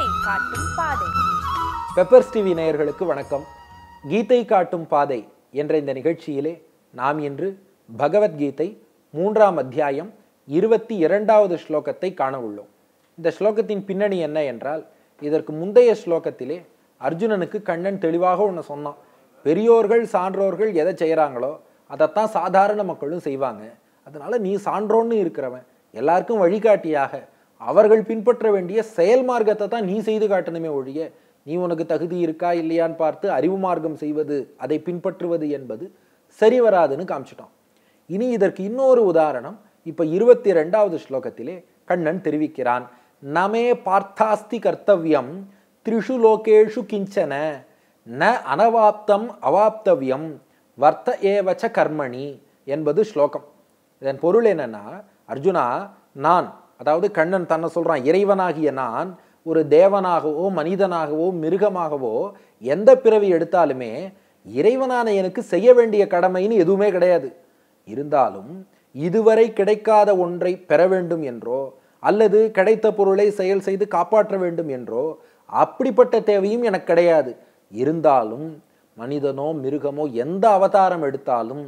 கீதை காட்டும் பாதை peppers TV நேயர்களுக்கு வணக்கம் கீதை காட்டும் பாதை என்ற இந்த நிகழ்ச்சியிலே நாம் இன்று பகவத்கீதை மூன்றாம் அத்தியாயம் இருபத்தி இரண்டாவது ஸ்லோகத்தை காண உள்ளோம் இந்த ஸ்லோகத்தின் பின்னணி என்ன என்றால் இதற்கு முந்தைய ஸ்லோகத்திலே அர்ஜுனனுக்கு கண்ணன் தெளிவாக ஒன்று சொன்னான் பெரியோர்கள் சான்றோர்கள் எதை செய்கிறாங்களோ அதைத்தான் சாதாரண மக்களும் செய்வாங்க அதனால் நீ சான்றோன்னு இருக்கிறவன் எல்லாருக்கும் வழிகாட்டியாக அவர்கள் பின்பற்ற வேண்டிய செயல் மார்க்கத்தை தான் நீ செய்து காட்டணுமே ஒழிய நீ உனக்கு தகுதி இருக்கா இல்லையான்னு பார்த்து அறிவு மார்க்கம் செய்வது அதை பின்பற்றுவது என்பது சரி வராதுன்னு காமிச்சிட்டோம் இனி இதற்கு இன்னொரு உதாரணம் இப்போ இருபத்தி ரெண்டாவது ஸ்லோகத்திலே கண்ணன் தெரிவிக்கிறான் நமே பார்த்தாஸ்தி கர்த்தவியம் த்ரிஷு லோகேஷு கிஞ்சன ந அனவாப்தம் அவாப்தவியம் வர்த்த ஏவச்ச கர்மணி என்பது ஸ்லோகம் இதன் பொருள் என்னன்னா அர்ஜுனா நான் அதாவது கண்ணன் தன்னை சொல்கிறான் இறைவனாகிய நான் ஒரு தேவனாகவோ மனிதனாகவோ மிருகமாகவோ எந்த பிறவி எடுத்தாலுமே இறைவனான எனக்கு செய்ய வேண்டிய கடமைன்னு எதுவுமே கிடையாது இருந்தாலும் இதுவரை கிடைக்காத ஒன்றை பெற வேண்டும் என்றோ அல்லது கிடைத்த பொருளை செயல் செய்து காப்பாற்ற வேண்டும் என்றோ அப்படிப்பட்ட தேவையும் எனக்கு கிடையாது இருந்தாலும் மனிதனோ மிருகமோ எந்த அவதாரம் எடுத்தாலும்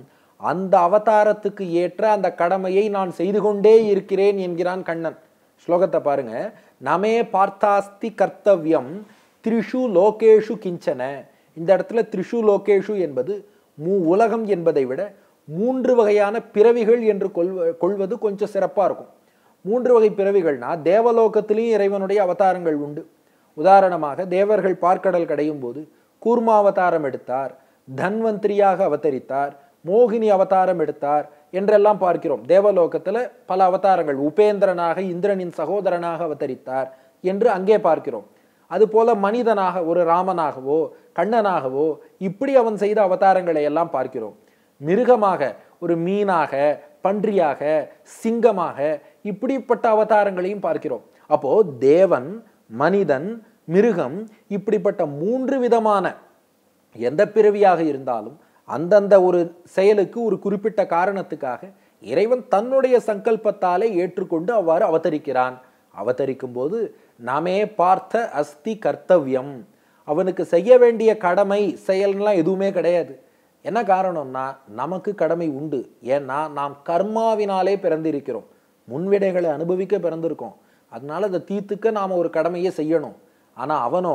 அந்த அவதாரத்துக்கு ஏற்ற அந்த கடமையை நான் செய்து கொண்டே இருக்கிறேன் என்கிறான் கண்ணன் ஸ்லோகத்தை பாருங்க நமே பார்த்தாஸ்தி கர்த்தவியம் த்ரிஷு லோகேஷு கிஞ்சன இந்த இடத்துல த்ரிஷு லோகேஷு என்பது மூ உலகம் என்பதை விட மூன்று வகையான பிறவிகள் என்று கொள்வ கொள்வது கொஞ்சம் சிறப்பாக இருக்கும் மூன்று வகை பிறவிகள்னா தேவலோகத்திலையும் இறைவனுடைய அவதாரங்கள் உண்டு உதாரணமாக தேவர்கள் பார்க்கடல் கடையும் போது கூர்மாவதாரம் எடுத்தார் தன்வந்திரியாக அவதரித்தார் மோகினி அவதாரம் எடுத்தார் என்றெல்லாம் பார்க்கிறோம் தேவலோகத்தில் பல அவதாரங்கள் உபேந்திரனாக இந்திரனின் சகோதரனாக அவதரித்தார் என்று அங்கே பார்க்கிறோம் அதுபோல மனிதனாக ஒரு ராமனாகவோ கண்ணனாகவோ இப்படி அவன் செய்த அவதாரங்களை எல்லாம் பார்க்கிறோம் மிருகமாக ஒரு மீனாக பன்றியாக சிங்கமாக இப்படிப்பட்ட அவதாரங்களையும் பார்க்கிறோம் அப்போ தேவன் மனிதன் மிருகம் இப்படிப்பட்ட மூன்று விதமான எந்த பிறவியாக இருந்தாலும் அந்தந்த ஒரு செயலுக்கு ஒரு குறிப்பிட்ட காரணத்துக்காக இறைவன் தன்னுடைய சங்கல்பத்தாலே ஏற்றுக்கொண்டு அவ்வாறு அவதரிக்கிறான் அவதரிக்கும் போது நாமே பார்த்த அஸ்தி கர்த்தவியம் அவனுக்கு செய்ய வேண்டிய கடமை செயல்லாம் எதுவுமே கிடையாது என்ன காரணம்னா நமக்கு கடமை உண்டு ஏன்னா நாம் கர்மாவினாலே பிறந்திருக்கிறோம் முன்விடைகளை அனுபவிக்க பிறந்திருக்கோம் அதனால அதை தீர்த்துக்க நாம் ஒரு கடமையை செய்யணும் ஆனால் அவனோ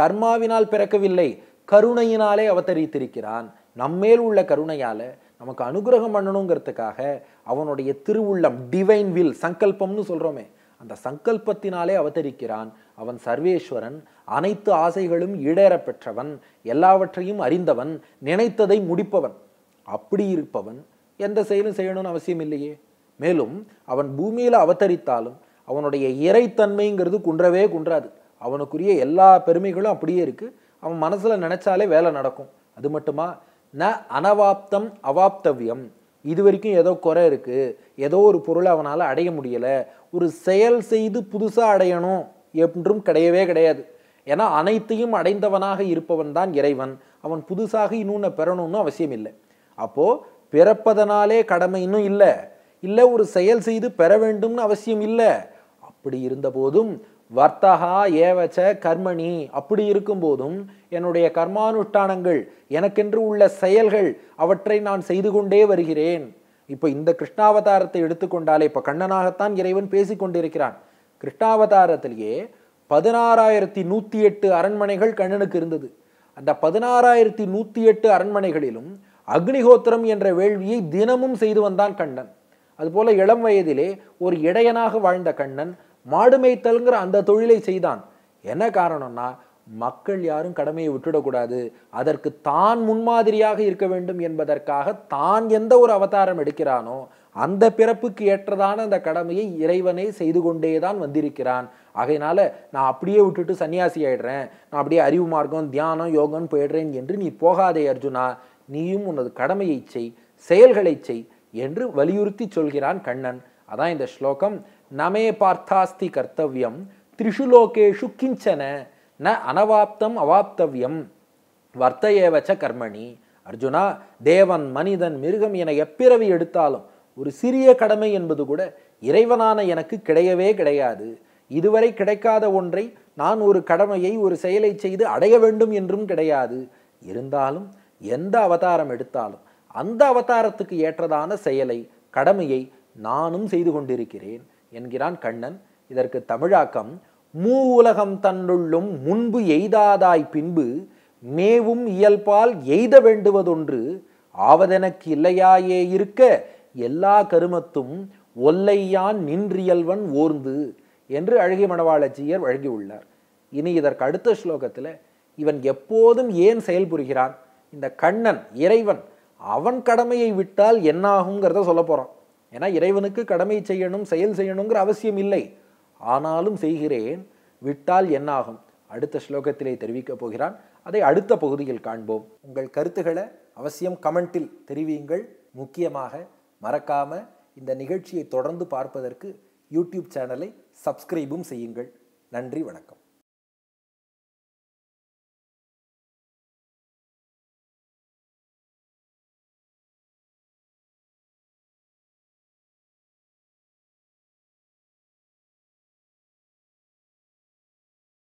கர்மாவினால் பிறக்கவில்லை கருணையினாலே அவதரித்திருக்கிறான் நம்மேல் உள்ள கருணையால் நமக்கு அனுகிரகம் பண்ணணுங்கிறதுக்காக அவனுடைய திருவுள்ளம் டிவைன் வில் சங்கல்பம்னு சொல்கிறோமே அந்த சங்கல்பத்தினாலே அவதரிக்கிறான் அவன் சர்வேஸ்வரன் அனைத்து ஆசைகளும் இடேற பெற்றவன் எல்லாவற்றையும் அறிந்தவன் நினைத்ததை முடிப்பவன் அப்படி இருப்பவன் எந்த செயலும் செய்யணும்னு அவசியம் இல்லையே மேலும் அவன் பூமியில் அவதரித்தாலும் அவனுடைய இறைத்தன்மைங்கிறது குன்றவே குன்றாது அவனுக்குரிய எல்லா பெருமைகளும் அப்படியே இருக்குது அவன் மனசில் நினச்சாலே வேலை நடக்கும் அது மட்டுமா ந அனவாப்தம் அவாப்தவியம் இது வரைக்கும் ஏதோ குறை இருக்குது ஏதோ ஒரு பொருளை அவனால் அடைய முடியலை ஒரு செயல் செய்து புதுசாக அடையணும் என்றும் கிடையவே கிடையாது ஏன்னா அனைத்தையும் அடைந்தவனாக இருப்பவன் தான் இறைவன் அவன் புதுசாக இன்னொன்று பெறணும்னு அவசியம் இல்லை அப்போது பிறப்பதனாலே கடமை இன்னும் இல்லை இல்லை ஒரு செயல் செய்து பெற வேண்டும்னு அவசியம் இல்லை அப்படி இருந்தபோதும் வர்த்தகா ஏவச்ச கர்மணி அப்படி இருக்கும்போதும் என்னுடைய கர்மானுஷ்டானங்கள் எனக்கென்று உள்ள செயல்கள் அவற்றை நான் செய்து கொண்டே வருகிறேன் இப்போ இந்த கிருஷ்ணாவதாரத்தை எடுத்துக்கொண்டாலே இப்போ கண்ணனாகத்தான் இறைவன் பேசி கொண்டிருக்கிறான் கிருஷ்ணாவதாரத்திலேயே பதினாறாயிரத்தி நூற்றி எட்டு அரண்மனைகள் கண்ணனுக்கு இருந்தது அந்த பதினாறாயிரத்தி நூற்றி எட்டு அரண்மனைகளிலும் அக்னிகோத்திரம் என்ற வேள்வியை தினமும் செய்து வந்தான் கண்ணன் அதுபோல இளம் வயதிலே ஒரு இடையனாக வாழ்ந்த கண்ணன் மாடு மேய்த்தல்ங்கிற அந்த தொழிலை செய்தான் என்ன காரணம்னா மக்கள் யாரும் கடமையை விட்டுடக்கூடாது அதற்கு தான் முன்மாதிரியாக இருக்க வேண்டும் என்பதற்காக தான் எந்த ஒரு அவதாரம் எடுக்கிறானோ அந்த பிறப்புக்கு ஏற்றதான அந்த கடமையை இறைவனே செய்து கொண்டே தான் வந்திருக்கிறான் ஆகையினால நான் அப்படியே விட்டுட்டு சன்னியாசி ஆயிடுறேன் நான் அப்படியே அறிவு மார்க்கம் தியானம் யோகம் போயிடுறேன் என்று நீ போகாதே அர்ஜுனா நீயும் உனது கடமையை செய் செயல்களை செய் என்று வலியுறுத்தி சொல்கிறான் கண்ணன் அதான் இந்த ஸ்லோகம் நமே பார்த்தாஸ்தி கர்த்தவியம் திரிஷு லோகேஷு கிஞ்சன ந அனவாப்தம் அவாப்தவியம் வர்த்தயேவச்ச கர்மணி அர்ஜுனா தேவன் மனிதன் மிருகம் என எப்பிறவி எடுத்தாலும் ஒரு சிறிய கடமை என்பது கூட இறைவனான எனக்கு கிடையவே கிடையாது இதுவரை கிடைக்காத ஒன்றை நான் ஒரு கடமையை ஒரு செயலை செய்து அடைய வேண்டும் என்றும் கிடையாது இருந்தாலும் எந்த அவதாரம் எடுத்தாலும் அந்த அவதாரத்துக்கு ஏற்றதான செயலை கடமையை நானும் செய்து கொண்டிருக்கிறேன் என்கிறான் கண்ணன் இதற்கு தமிழாக்கம் மூ உலகம் தன்னுள்ளும் முன்பு எய்தாதாய் பின்பு மேவும் இயல்பால் எய்த வேண்டுவதொன்று ஆவதெனக்கு இல்லையாயே இருக்க எல்லா கருமத்தும் ஒல்லையான் நின்றியல்வன் ஓர்ந்து என்று அழகிய மணவாளஜியர் வழங்கியுள்ளார் இனி இதற்கு அடுத்த ஸ்லோகத்தில் இவன் எப்போதும் ஏன் செயல்புரிகிறான் இந்த கண்ணன் இறைவன் அவன் கடமையை விட்டால் என்னாகுங்கிறத சொல்ல போகிறான் ஏன்னா இறைவனுக்கு கடமை செய்யணும் செயல் செய்யணுங்கிற அவசியம் இல்லை ஆனாலும் செய்கிறேன் விட்டால் என்னாகும் அடுத்த ஸ்லோகத்திலே தெரிவிக்கப் போகிறான் அதை அடுத்த பகுதியில் காண்போம் உங்கள் கருத்துக்களை அவசியம் கமெண்ட்டில் தெரிவியுங்கள் முக்கியமாக மறக்காமல் இந்த நிகழ்ச்சியை தொடர்ந்து பார்ப்பதற்கு யூடியூப் சேனலை சப்ஸ்கிரைபும் செய்யுங்கள் நன்றி வணக்கம்